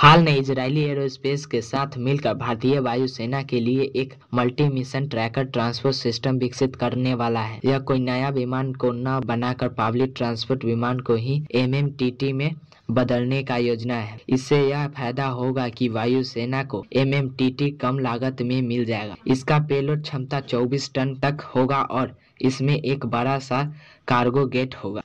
हाल में Israeli aerospace के साथ मिलकर भारतीय वायुसेना के लिए एक multi mission tracker transport system विकसित करने वाला है यह कोई नया विमान को न बनाकर पब्लिक ट्रांसपोर्ट विमान को ही एम में बदलने का योजना है इससे यह फायदा होगा कि वायुसेना को एम कम लागत में मिल जाएगा इसका पेलोड क्षमता 24 टन तक होगा और इसमें एक बड़ा सा कार्गो गेट होगा